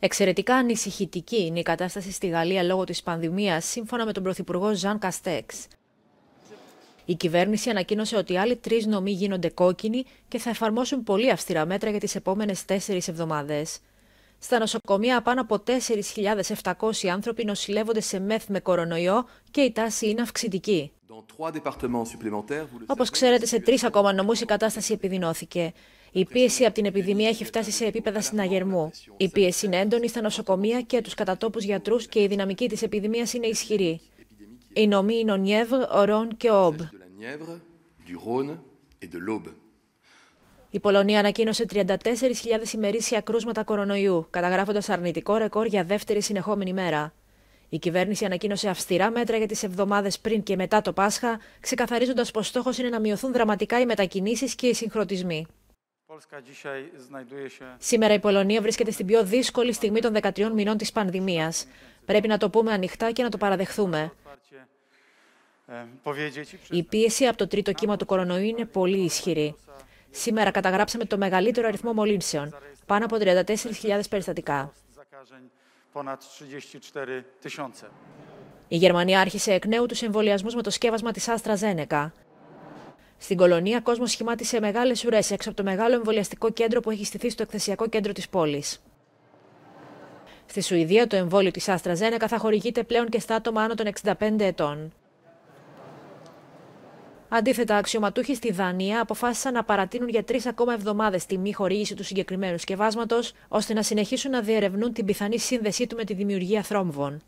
Εξαιρετικά ανησυχητική είναι η κατάσταση στη Γαλλία λόγω της πανδημίας, σύμφωνα με τον Πρωθυπουργό Ζαν Καστέξ. Η κυβέρνηση ανακοίνωσε ότι άλλοι τρεις νομοί γίνονται κόκκινοι και θα εφαρμόσουν πολύ αυστηρά μέτρα για τις επόμενες τέσσερις εβδομάδες. Στα νοσοκομεία, πάνω από 4.700 άνθρωποι νοσηλεύονται σε μεθ με κορονοϊό και η τάση είναι αυξητική. Όπως ξέρετε, σε τρεις ακόμα νομούς η κατάσταση επιδεινώθηκε. Η πίεση από την επιδημία έχει φτάσει σε επίπεδα συναγερμού. Η πίεση είναι έντονη στα νοσοκομεία και τους κατατόπους γιατρούς και η δυναμική της επιδημίας είναι ισχυρή. Οι νομοί είναι ο Νιέβρ, ο Ρόν και ο Ομπ. Η Πολωνία ανακοίνωσε 34.000 ημερήσια κρούσματα κορονοϊού, καταγράφοντας αρνητικό ρεκόρ για δεύτερη συνεχόμενη μέρα. Η κυβέρνηση ανακοίνωσε αυστηρά μέτρα για τις εβδομάδες πριν και μετά το Πάσχα, ξεκαθαρίζοντας πως στόχος είναι να μειωθούν δραματικά οι μετακινήσεις και οι συγχρονισμοί. Σήμερα η Πολωνία βρίσκεται στην πιο δύσκολη στιγμή των 13 μηνών της πανδημίας. Πρέπει να το πούμε ανοιχτά και να το παραδεχθούμε. Ε, η πίεση από το τρίτο κύμα του κορονοϊού είναι πολύ ισχυρή. Σήμερα καταγράψαμε το μεγαλύτερο αριθμό μολύνσεων, πάνω από 34.000 περιστατικά. Η Γερμανία άρχισε εκ νέου τους εμβολιασμούς με το σκεύασμα της Άστρα Ζένεκα. Στην κολονία, κόσμος σχημάτισε μεγάλες ουρές έξω από το μεγάλο εμβολιαστικό κέντρο που έχει στηθεί στο εκθεσιακό κέντρο της πόλης. Στη Σουηδία, το εμβόλιο της Άστρα Ζένεκα θα χορηγείται πλέον και στα άτομα άνω των 65 ετών. Αντίθετα, αξιωματούχοι στη Δανία αποφάσισαν να παρατείνουν για τρεις ακόμα εβδομάδες τη μη χορήγηση του συγκεκριμένου σκευάσματος, ώστε να συνεχίσουν να διερευνούν την πιθανή σύνδεσή του με τη δημιουργία θρόμβων.